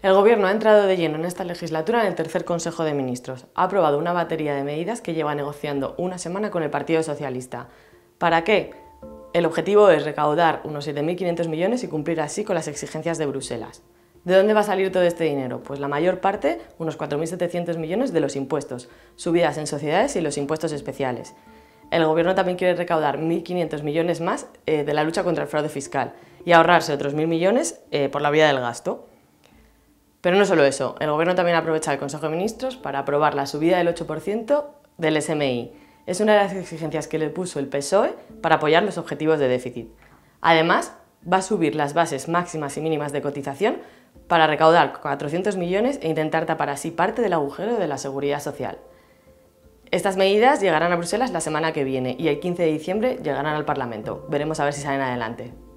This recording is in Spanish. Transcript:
El Gobierno ha entrado de lleno en esta legislatura en el tercer Consejo de Ministros. Ha aprobado una batería de medidas que lleva negociando una semana con el Partido Socialista. ¿Para qué? El objetivo es recaudar unos 7.500 millones y cumplir así con las exigencias de Bruselas. ¿De dónde va a salir todo este dinero? Pues la mayor parte, unos 4.700 millones, de los impuestos, subidas en sociedades y los impuestos especiales. El Gobierno también quiere recaudar 1.500 millones más eh, de la lucha contra el fraude fiscal y ahorrarse otros 1.000 millones eh, por la vía del gasto. Pero no solo eso, el Gobierno también aprovecha el Consejo de Ministros para aprobar la subida del 8% del SMI. Es una de las exigencias que le puso el PSOE para apoyar los objetivos de déficit. Además, va a subir las bases máximas y mínimas de cotización para recaudar 400 millones e intentar tapar así parte del agujero de la seguridad social. Estas medidas llegarán a Bruselas la semana que viene y el 15 de diciembre llegarán al Parlamento. Veremos a ver si salen adelante.